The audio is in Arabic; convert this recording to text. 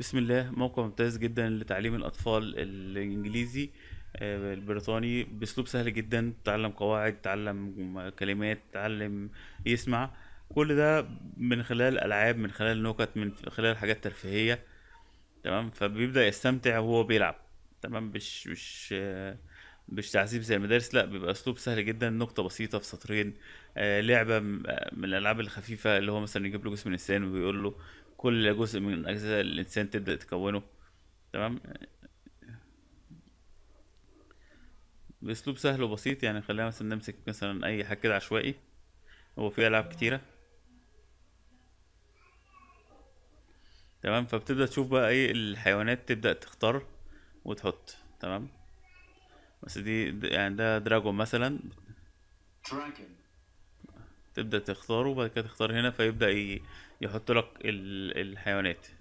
بسم الله موقع ممتاز جدا لتعليم الأطفال الإنجليزي آه، البريطاني بأسلوب سهل جدا تعلم قواعد تعلم كلمات تعلم يسمع كل ده من خلال ألعاب من خلال نكت من خلال حاجات ترفيهية تمام فبيبدأ يستمتع وهو بيلعب تمام مش مش آه، مش تعذيب زي المدارس لا بيبقى اسلوب سهل جدا نقطه بسيطه في سطرين آه لعبه آه، من الالعاب الخفيفه اللي هو مثلا يجيب له جسم الانسان ويقول له كل جزء من اجزاء الانسان تبدا تكونه تمام باسلوب سهل وبسيط يعني خلينا مثلا نمسك مثلا اي حاجه كده عشوائي هو في العاب كتيره تمام فبتبدا تشوف بقى ايه الحيوانات تبدا تختار وتحط تمام بس دي يعني ده دراجون مثلا دراجون تبدا تختاره وبعد كده تختار هنا فيبدا يحط لك الحيوانات